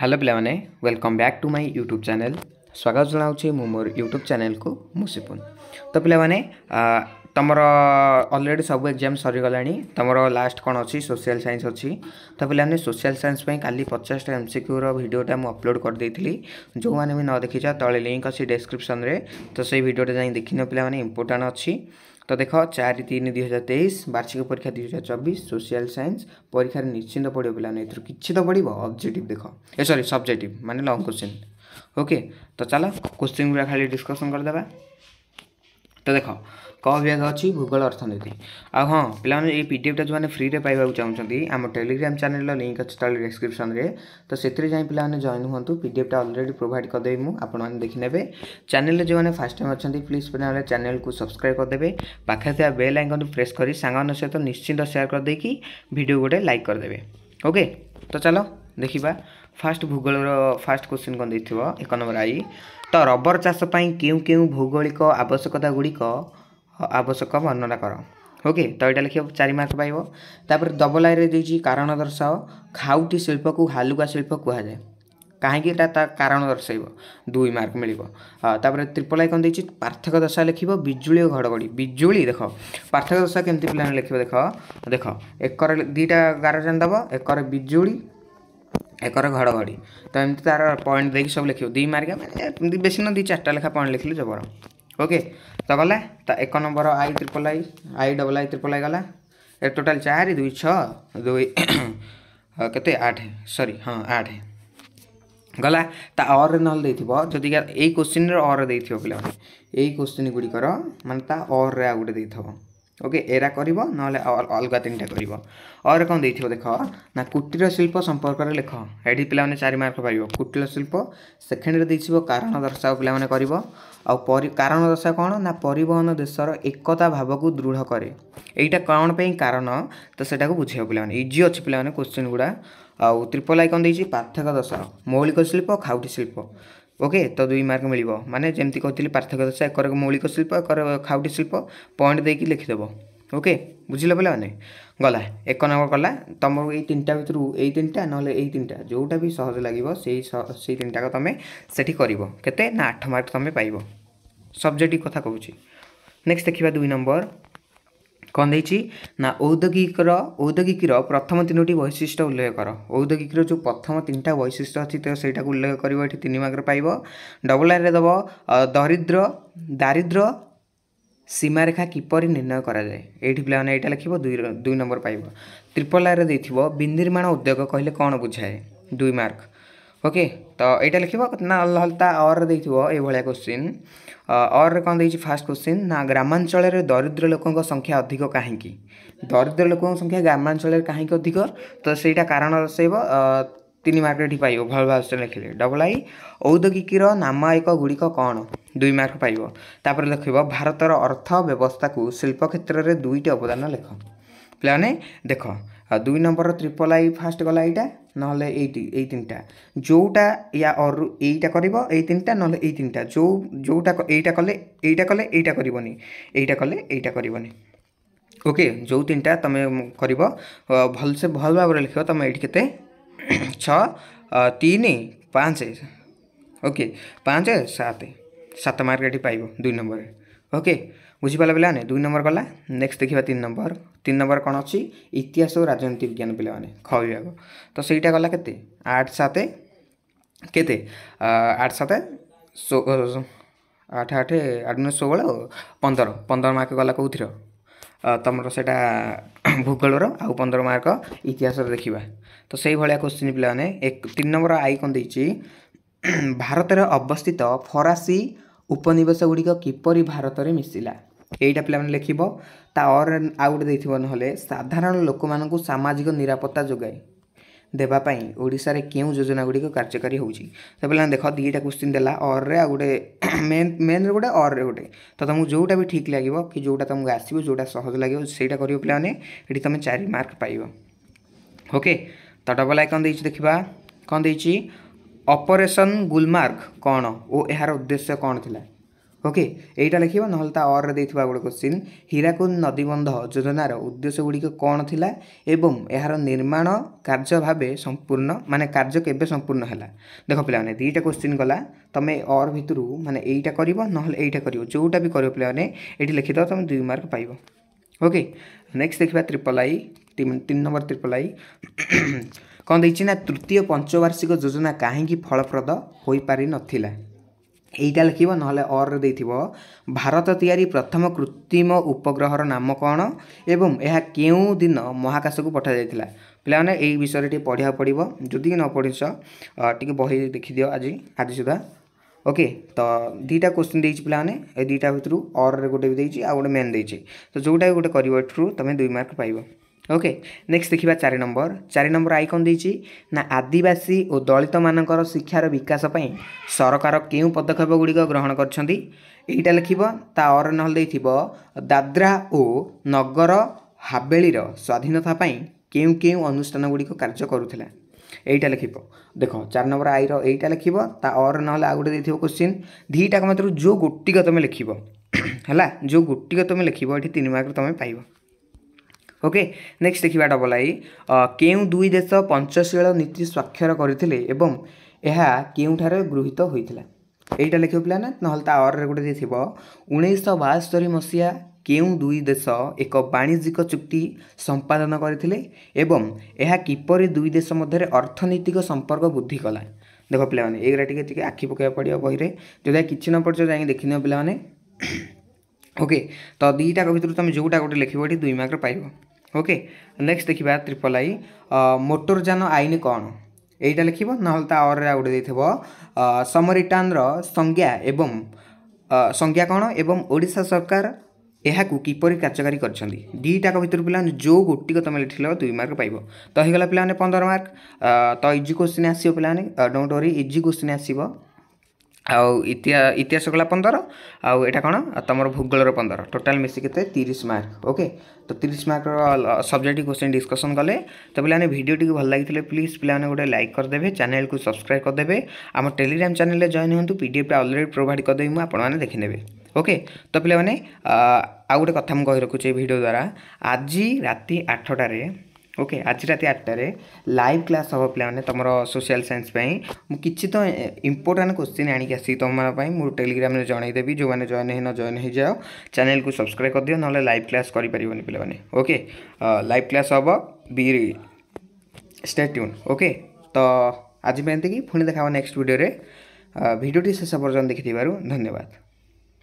hello ପିଲାମାନେ welcome back to my YouTube channel ସ୍ୱାଗତ ଜଣାଉଛି ମୁଁ ମୋର ୟୁଟ୍ୟୁବ୍ ଚ୍ୟାନେଲ୍କୁ ମୁଁ ସିପୁନ୍ ତ ପିଲାମାନେ ତମର ଅଲରେଡ଼ି ସବୁ ଏକ୍ଜାମ୍ ସରିଗଲାଣି ତମର ଲାଷ୍ଟ କ'ଣ ଅଛି ସୋସିଆଲ୍ ସାଇନ୍ସ ଅଛି ତ ପିଲାମାନେ ସୋସିଆଲ୍ ସାଇନ୍ସ ପାଇଁ କାଲି ପଚାଶଟା ଏମ୍ ସି କ୍ୟୁର ଭିଡ଼ିଓଟା ମୁଁ ଅପଲୋଡ଼ କରିଦେଇଥିଲି ଯେଉଁମାନେ ବି ନ ଦେଖିଛ ତଳେ ଲିଙ୍କ୍ ଅଛି ଡେସ୍କ୍ରିପ୍ସନ୍ରେ ତ ସେଇ ଭିଡ଼ିଓଟା ଯାଇ ଦେଖିନ ପିଲାମାନେ ଇମ୍ପୋର୍ଟାଣ୍ଟ ଅଛି ତ ଦେଖ ଚାରି ତିନି ଦୁଇ ହଜାର ତେଇଶ ବାର୍ଷିକ ପରୀକ୍ଷା ଦୁଇ ହଜାର ଚବିଶ ସୋସିଆଲ ସାଇନ୍ସ ପରୀକ୍ଷାରେ ନିଶ୍ଚିନ୍ତ ପଡ଼ିବ ପିଲାମାନେ ଏଥିରୁ କିଛି ତ ପଡ଼ିବ ଅବଜେକ୍ଟିଭ ଦେଖ ଏ ସରି ସବଜେକ୍ଟିଭ ମାନେ ଲଙ୍ଗ୍ କୋଶ୍ଚିନ୍ ଓକେ ତ ଚାଲ କୋଶ୍ଚିନ୍ ଗୁଡ଼ା ଖାଲି ଡିସ୍କସନ୍ କରିଦେବା ତ ଦେଖ କ ବିଭାଗ ଅଛି ଭୂଗୋଳ ଅର୍ଥନୀତି ଆଉ ହଁ ପିଲାମାନେ ଏଇ ପିଡ଼ିଏଫ୍ଟା ଯେଉଁମାନେ ଫ୍ରିରେ ପାଇବାକୁ ଚାହୁଁଛନ୍ତି ଆମ ଟେଲିଗ୍ରାମ ଚ୍ୟାନେଲର ଲିଙ୍କ୍ ଅଛି ତଳେ ଡେସ୍କ୍ରିପସନରେ ତ ସେଥିରେ ଯାଇ ପିଲାମାନେ ଜଏନ୍ ହୁଅନ୍ତୁ ପିଡ଼ିଏଫ୍ଟା ଅଲରେଡ଼ି ପ୍ରୋଭାଇଡ଼ କରିଦେବି ମୁଁ ଆପଣମାନେ ଦେଖିନେବେ ଚ୍ୟାନେଲରେ ଯେଉଁମାନେ ଫାର୍ଷ୍ଟ ଟାଇମ୍ ଅଛନ୍ତି ପ୍ଲିଜ୍ ପିଲାମାନେ ଚ୍ୟାନେଲକୁ ସବସ୍କ୍ରାଇବ୍ କରିଦେବେ ପାଖରେ ଥିବା ବେଲ୍ ଆଇକନ୍କୁ ପ୍ରେସ୍ କରି ସାଙ୍ଗମାନଙ୍କ ସହିତ ନିଶ୍ଚିନ୍ତ ସେୟାର କରିଦେଇକି ଭିଡ଼ିଓ ଗୋଟେ ଲାଇକ୍ କରିଦେବେ ଓକେ ତ ଚାଲ ଦେଖିବା ଫାଷ୍ଟ ଭୂଗୋଳର ଫାଷ୍ଟ କୋଶ୍ଚିନ୍ କ'ଣ ଦେଇଥିବ ଏକ ନମ୍ବର ଆଇ ତ ରବର ଚାଷ ପାଇଁ କେଉଁ କେଉଁ ଭୌଗୋଳିକ ଆବଶ୍ୟକତା ଗୁଡ଼ିକ ଆବଶ୍ୟକ ବର୍ଣ୍ଣନା କର ଓକେ ତ ଏଇଟା ଲେଖିବ ଚାରି ମାର୍କ ପାଇବ ତାପରେ ଡବଲ ଆଇରେ ଦେଇଛି କାରଣ ଦର୍ଶାଅ ଖାଉଟି ଶିଳ୍ପକୁ ହାଲୁକା ଶିଳ୍ପ କୁହାଯାଏ କାହିଁକି ଏଇଟା ତା କାରଣ ଦର୍ଶାଇବ ଦୁଇ ମାର୍କ ମିଳିବ ତାପରେ ତ୍ରିପଲ ଆଇ କ'ଣ ଦେଇଛି ପାର୍ଥକ୍ୟ ଦଶା ଲେଖିବ ବିଜୁଳି ଓ ଘଡ଼ଘଡ଼ି ବିଜୁଳି ଦେଖ ପାର୍ଥକ୍ୟ ଦଶା କେମିତି ପିଲାମାନେ ଲେଖିବ ଦେଖ ଦେଖ ଏକର ଦୁଇଟା ଗାରଜାନ ଦେବ ଏକର ବିଜୁଳି ଏକର ଘଡ଼ଘଡ଼ି ତ ଏମିତି ତା'ର ପଏଣ୍ଟ ଦେଇକି ସବୁ ଲେଖିବ ଦୁଇ ମାର୍କିଆ ମାନେ ଏମିତି ବେଶୀ ନ ଦୁଇ ଚାରିଟା ଲେଖା ପଏଣ୍ଟ ଲେଖିଲି ଜବର ଓକେ ତ ଗଲା ତ ଏକ number I triple I I double I triple I ଗଲା ଏ ଟୋଟାଲ ଚାରି ଦୁଇ ଛଅ ଦୁଇ କେତେ ଆଠ ସରି ହଁ ଆଠ ଗଲା ତା ଅରେ ନହେଲେ ଦେଇଥିବ ଯଦି ଏଇ କୋଶ୍ଚିନ୍ରେ ଅରେ ଦେଇଥିବ ପିଲାମାନେ ଏଇ କୋଶ୍ଚିନ୍ ଗୁଡ଼ିକର ମାନେ ତା ଅରେ ଆଉ ଗୋଟେ ଦେଇଥିବ ଓକେ ଏରା କରିବ ନହେଲେ ଅଲଗା ତିନିଟା କରିବ ଅରେ କ'ଣ ଦେଇଥିବ ଦେଖ ନା କୁଟୀର ଶିଳ୍ପ ସମ୍ପର୍କରେ ଲେଖ ଏଠି ପିଲାମାନେ ଚାରି ମାର୍କ ପାରିବ କୁଟୀର ଶିଳ୍ପ ସେକେଣ୍ଡରେ ଦେଇଥିବ କାରଣ ଦର୍ଶାଅ ପିଲାମାନେ କରିବ ଆଉ ପରି କାରଣ ଦର୍ଶାଅ କ'ଣ ନା ପରିବହନ ଦେଶର ଏକତା ଭାବକୁ ଦୃଢ଼ କରେ ଏଇଟା କ'ଣ ପାଇଁ କାରଣ ତ ସେଟାକୁ ବୁଝିବ ପିଲାମାନେ ଇଜି ଅଛି ପିଲାମାନେ କୋଶ୍ଚିନ୍ ଗୁଡ଼ା ଆଉ ତ୍ରିପଲ ଆଇକନ୍ ଦେଇଛି ପାର୍ଥକ୍ୟ ଦର୍ଶାଅ ମୌଳିକ ଶିଳ୍ପ ଖାଉଟି ଶିଳ୍ପ ওকে ତ ଦୁଇ ମାର୍କ ମିଳିବ ମାନେ ଯେମିତି କହିଥିଲି ପାର୍ଥକ୍ୟ ଦଶା ଏକର ମୌଳିକ ଶିଳ୍ପ ଏକର ଖାଉଟି ଶିଳ୍ପ ପଏଣ୍ଟ ଦେଇକି ଲେଖିଦେବ ଓକେ ବୁଝିଲ ପିଲାମାନେ ଗଲା ଏକ ନମ୍ବର କଲା ତୁମକୁ ଏଇ ତିନିଟା ଭିତରୁ ଏଇ ତିନିଟା ନହେଲେ ଏଇ ତିନିଟା ଯେଉଁଟା ବି ସହଜ ଲାଗିବ ସେଇ ସେଇ ତିନିଟାକ ତୁମେ ସେଠି କରିବ କେତେ ନା ଆଠ ମାର୍କ ତୁମେ ପାଇବ ସବଜେକ୍ଟ କଥା କହୁଛି ନେକ୍ସଟ ଦେଖିବା ଦୁଇ ନମ୍ବର କ'ଣ ଦେଇଛି ନା ଔଦ୍ୟୋଗିକର ଔଦ୍ୟୋଗିକର ପ୍ରଥମ ତିନୋଟି ବୈଶିଷ୍ଟ୍ୟ ଉଲ୍ଲେଖ କର ଔଦ୍ୟୋଗିକର ଯେଉଁ ପ୍ରଥମ ତିନିଟା ବୈଶିଷ୍ଟ୍ୟ ଅଛି ତ ସେଇଟାକୁ ଉଲ୍ଲେଖ କରିବ ଏଠି ତିନି ମାର୍କରେ ପାଇବ ଡବଲ ଆର୍ରେ ଦେବ ଦରିଦ୍ର ଦାରିଦ୍ର୍ୟ ସୀମାରେଖା କିପରି ନିର୍ଣ୍ଣୟ କରାଯାଏ ଏଇଠି ପିଲାମାନେ ଏଇଟା ଲେଖିବ ଦୁଇ ଦୁଇ ନମ୍ବର ପାଇବ ତ୍ରିପଲ ଆର୍ରେ ଦେଇଥିବ ବିନିର୍ମାଣ ଉଦ୍ୟୋଗ କହିଲେ କ'ଣ ବୁଝାଏ ଦୁଇ ମାର୍କ ଓକେ ତ ଏଇଟା ଲେଖିବ ନା ହଲତା ଅର୍ ଦେଇଥିବ ଏଇଭଳିଆ କୋଶ୍ଚିନ୍ ଅର୍ରେ କ'ଣ ଦେଇଛି ଫାର୍ଷ୍ଟ କୋଶ୍ଚିନ୍ ନା ଗ୍ରାମାଞ୍ଚଳରେ ଦରିଦ୍ର ଲୋକଙ୍କ ସଂଖ୍ୟା ଅଧିକ କାହିଁକି ଦରିଦ୍ର ଲୋକଙ୍କ ସଂଖ୍ୟା ଗ୍ରାମାଞ୍ଚଳରେ କାହିଁକି ଅଧିକ ତ ସେଇଟା କାରଣ ଦର୍ଶାଇବ ତିନି ମାର୍କ ଏଠି ପାଇବ ଭଲ ଭାବରେ ଲେଖିଲେ ଡବଲ ଆଇ ଔଦ୍ୟୋଗିକର ନାମାୟକ ଗୁଡ଼ିକ କ'ଣ ଦୁଇ ମାର୍କ ପାଇବ ତାପରେ ଲେଖିବ ଭାରତର ଅର୍ଥ ବ୍ୟବସ୍ଥାକୁ ଶିଳ୍ପ କ୍ଷେତ୍ରରେ ଦୁଇଟି ଅବଦାନ ଲେଖ ପିଲାମାନେ ଦେଖ दुई नंबर ट्रिपल आई फास्ट गला यहाँ ना तीन टाइम जोटा या अर या कर तीन टा ना तीन टा जो जोटा यहाँ कले या कले या करा कले कर ओके जो तीन टा तुम कर भल से भल भाव लिख तुम ये के छन पाँच ओके पाँच सात सात मार्क ये पाइब दुई नंबर ओके बुझीपाल पे दुई नंबर गला नेक्स्ट देखा तीन नंबर তিন নম্বর কোণ অছি ইতিহাস ও রাজনীতি বিজ্ঞান পিলামানে খ বিভাগ তো সেইটা গলা কেতে আট সাতে কেতে আট সাতে আঠ আঠ আট নয় ষোহল পনেরো পনেরো মার্ক গলা কেউথির ତୁମର ସେଇଟା ଭୂଗୋଳର ଆଉ ପନ୍ଦର ମାର୍କ ଇତିହାସର ଦେଖିବା ତ ସେଇଭଳିଆ କୋଶ୍ଚିନ୍ ପିଲାମାନେ ତିନି ନମ୍ବର ଆଇକନ୍ ଦେଇଛି ଭାରତରେ ଅବସ୍ଥିତ ଫରାସୀ ଉପନିବେଶ ଗୁଡ଼ିକ କିପରି ଭାରତରେ ମିଶିଲା এইটা ପିଲାମାନେ ଲେଖିବ ତା ଅର୍ ଆଉ ଗୋଟେ ଦେଇଥିବ ନହେଲେ ସାଧାରଣ ଲୋକମାନଙ୍କୁ ସାମାଜିକ ନିରାପତ୍ତା ଯୋଗାଏ ଦେବା ପାଇଁ ଓଡ଼ିଶାରେ କେଉଁ ଯୋଜନା ଗୁଡ଼ିକ କାର୍ଯ୍ୟକାରୀ ହେଉଛି ତ ପିଲାମାନେ ଦେଖ ଦୁଇଟା କ୍ୱେଶ୍ଚିନ୍ ଦେଲା ଅର୍ରେ ଆଉ ଗୋଟେ ମେନ୍ ମେନ୍ରେ ଗୋଟେ ଅର୍ରେ ଗୋଟେ ତ ତୁମକୁ ଯେଉଁଟା ବି ଠିକ୍ ଲାଗିବ କି ଯେଉଁଟା ତୁମକୁ ଆସିବ ଯେଉଁଟା ସହଜ ଲାଗିବ ସେଇଟା କରିବ ପିଲାମାନେ ଏଠି ତୁମେ ଚାରି ମାର୍କ ପାଇବ ଓକେ ତ ଡବଲ୍ ଆଇ କ'ଣ ଦେଇଛି ଦେଖିବା କ'ଣ ଦେଇଛି ଅପରେସନ୍ ଗୁଲମାର୍ଗ କ'ଣ ଓ ଏହାର ଉଦ୍ଦେଶ୍ୟ କ'ଣ ଥିଲା ଓକେ ଏଇଟା ଲେଖିବା ନହେଲେ ତା ଅର୍ରେ ଦେଇଥିବା ଗୋଟେ କ୍ୱେଶ୍ଚିନ୍ ହୀରାକୁଦ ନଦୀବନ୍ଧ ଯୋଜନାର ଉଦ୍ଦେଶ୍ୟ ଗୁଡ଼ିକ କ'ଣ ଥିଲା ଏବଂ ଏହାର ନିର୍ମାଣ କାର୍ଯ୍ୟ ଭାବେ ସମ୍ପୂର୍ଣ୍ଣ ମାନେ କାର୍ଯ୍ୟ କେବେ ସମ୍ପୂର୍ଣ୍ଣ ହେଲା ଦେଖ ପିଲାମାନେ ଦୁଇଟା କ୍ୱେଶ୍ଚିନ୍ ଗଲା ତମେ ଅର୍ ଭିତରୁ ମାନେ ଏଇଟା କରିବ ନହେଲେ ଏଇଟା କରିବ ଯେଉଁଟା ବି କରିବ ପିଲାମାନେ ଏଇଠି ଲେଖିଦେବ ତମେ ଦୁଇ ମାର୍କ ପାଇବ ଓକେ ନେକ୍ସଟ ଦେଖିବା ତ୍ରିପଲ ଆଇ ତିନି ନମ୍ବର ତ୍ରିପଲ ଆଇ କ'ଣ ଦେଇଛି ନା ତୃତୀୟ ପଞ୍ଚବାର୍ଷିକ ଯୋଜନା କାହିଁକି ଫଳପ୍ରଦ ହୋଇପାରିନଥିଲା ଏଇଟା ଲେଖିବ ନହେଲେ ଅର୍ରେ ଦେଇଥିବ ଭାରତ ତିଆରି ପ୍ରଥମ କୃତ୍ରିମ ଉପଗ୍ରହର ନାମ କ'ଣ ଏବଂ ଏହା କେଉଁ ଦିନ ମହାକାଶକୁ ପଠାଯାଇଥିଲା ପିଲାମାନେ ଏଇ ବିଷୟରେ ଟିକେ ପଢ଼ିବାକୁ ପଡ଼ିବ ଯଦି ନ ପଢ଼ିଛ ଟିକେ ବହି ଦେଖିଦିଅ ଆଜି ଆଜି ସୁଦ୍ଧା ଓକେ ତ ଦୁଇଟା କୋଶ୍ଚିନ୍ ଦେଇଛି ପିଲାମାନେ ଏ ଦୁଇଟା ଭିତରୁ ଅର୍ରେ ଗୋଟେ ବି ଦେଇଛି ଆଉ ଗୋଟେ ମେନ୍ ଦେଇଛି ତ ଯେଉଁଟା ଗୋଟେ କରିବ ଏଠୁ ତୁମେ ଦୁଇ ମାର୍କ ପାଇବ ଓକେ ନେକ୍ସଟ ଦେଖିବା ଚାରି ନମ୍ବର ଚାରି ନମ୍ବର ଆଇକନ୍ ଦେଇଛି ନା ଆଦିବାସୀ ଓ ଦଳିତମାନଙ୍କର ଶିକ୍ଷାର ବିକାଶ ପାଇଁ ସରକାର କେଉଁ ପଦକ୍ଷେପ ଗୁଡ଼ିକ ଗ୍ରହଣ କରିଛନ୍ତି ଏଇଟା ଲେଖିବ ତା ଅର ନହେଲେ ଦେଇଥିବ ଦାଦ୍ରା ଓ ନଗର ହାବେଳିର ସ୍ୱାଧୀନତା ପାଇଁ କେଉଁ କେଉଁ ଅନୁଷ୍ଠାନ ଗୁଡ଼ିକ କାର୍ଯ୍ୟ କରୁଥିଲା ଏଇଟା ଲେଖିବ ଦେଖ ଚାରି ନମ୍ବର ଆଇର ଏଇଟା ଲେଖିବ ତା ଅର ନହେଲେ ଆଉ ଗୋଟେ ଦେଇଥିବ କୋଶ୍ଚିନ୍ ଦୁଇଟାକ ମାତ୍ରରୁ ଯେଉଁ ଗୋଟିକ ତୁମେ ଲେଖିବ ହେଲା ଯେଉଁ ଗୋଟିକ ତୁମେ ଲେଖିବ ଏଠି ତିନି ମାର୍କରେ ତୁମେ ପାଇବ ओके नेक्स्ट देखा डबल आई के दुई देश पंचशील नीति स्वाक्षर करें के गृहत होता यहीटा लिखे पाला ना ना अर गोटे दे थो उतरी मसीहा क्यों दुई देश एक वाणिज्यिक चुक्ति संपादन करपर दुई देश मध्य अर्थनैतिक संपर्क वृद्धि कला देख पाने एक गुराटे आखि पक पड़ा बही में जो कि न पड़े जाए देखि पे ओके तो दुईटा भितर तुम जोटा गोटे लिखे दुई मार्क पाइबा ওকে ନେକ୍ସଟ ଦେଖିବା ତ୍ରିପଲ ଆଇ ମୋଟରଯାନ ଆଇନ କ'ଣ ଏଇଟା ଲେଖିବ ନହେଲେ ତା ଅର୍ଡ଼ରେ ଆଉ ଗୋଟେ ଦେଇଥିବ ସମରିଟାନର ସଂଜ୍ଞା ଏବଂ ସଂଜ୍ଞା କ'ଣ ଏବଂ ଓଡ଼ିଶା ସରକାର ଏହାକୁ କିପରି କାର୍ଯ୍ୟକାରୀ କରିଛନ୍ତି ଦୁଇଟାକ ଭିତରୁ ପିଲାମାନେ ଯେଉଁ ଗୋଟିକ ତୁମେ ଲେଖିଲ ଦୁଇ ମାର୍କ ପାଇବ ତ ହେଇଗଲା ପିଲାମାନେ ପନ୍ଦର ମାର୍କ ତ ଇଜି କୋଶ୍ଚିନ୍ ଆସିବ ପିଲାମାନେ ଡୋଣ୍ଟ ୱରି ଇଜି କୋଶ୍ଚିନ୍ ଆସିବ ଆଉ ଇତିହାସ ଗଲା ପନ୍ଦର ଆଉ ଏଇଟା କ'ଣ ତୁମର ଭୂଗୋଳର ପନ୍ଦର ଟୋଟାଲ୍ ମିଶିକି କେତେ ତିରିଶ ମାର୍କ ଓକେ ତ ତିରିଶ ମାର୍କର ସବଜେକ୍ଟ କୋଶ୍ଚିନ୍ ଡିସ୍କସନ୍ କଲେ ତ ପିଲାମାନେ ଭିଡ଼ିଓଟିକୁ ଭଲ ଲାଗିଥିଲେ ପ୍ଲିଜ୍ ପିଲାମାନେ ଗୋଟେ ଲାଇକ୍ କରିଦେବେ ଚ୍ୟାନେଲ୍କୁ ସବସ୍କ୍ରାଇବ୍ କରିଦେବେ ଆମ ଟେଲିଗ୍ରାମ୍ ଚ୍ୟାନେଲ୍ରେ ଜଏନ୍ ହୁଅନ୍ତୁ ପିଡ଼ିଏଫ୍ଟା ଅଲରେଡ଼ି ପ୍ରୋଭାଇଡ଼ କରିଦେବି ମୁଁ ଆପଣମାନେ ଦେଖିନେବେ ଓକେ ତ ପିଲାମାନେ ଆଉ ଗୋଟେ କଥା ମୁଁ କହି ରଖୁଛି ଏ ଭିଡ଼ିଓ ଦ୍ୱାରା ଆଜି ରାତି ଆଠଟାରେ ଓକେ ଆଜି ରାତି ଆଠଟାରେ ଲାଇଭ୍ କ୍ଲାସ୍ ହେବ ପିଲାମାନେ ତୁମର ସୋସିଆଲ୍ ସାଇନ୍ସ ପାଇଁ ମୁଁ କିଛି ତ ଇମ୍ପୋର୍ଟାଣ୍ଟ କୋଶ୍ଚିନ୍ ଆଣିକି ଆସିବି ତୁମମାନଙ୍କ ପାଇଁ ମୁଁ ଟେଲିଗ୍ରାମରେ ଜଣାଇଦେବି ଯେଉଁମାନେ ଜଏନ୍ ହେଇନ ଜଏନ୍ ହେଇଯାଅ ଚ୍ୟାନେଲ୍କୁ ସବସ୍କ୍ରାଇବ୍ କରିଦିଅ ନହେଲେ ଲାଇଭ୍ କ୍ଲାସ୍ କରିପାରିବନି ପିଲାମାନେ ଓକେ ଲାଇଭ୍ କ୍ଲାସ୍ ହେବ ବି ଷ୍ଟେ ଟ୍ୟୁନ୍ ଓକେ ତ ଆଜି ପାଇଁ ଏତିକି ପୁଣି ଦେଖା ହେବ ନେକ୍ସଟ ଭିଡ଼ିଓରେ ଭିଡ଼ିଓଟି ଶେଷ ପର୍ଯ୍ୟନ୍ତ ଦେଖିଥିବାରୁ ଧନ୍ୟବାଦ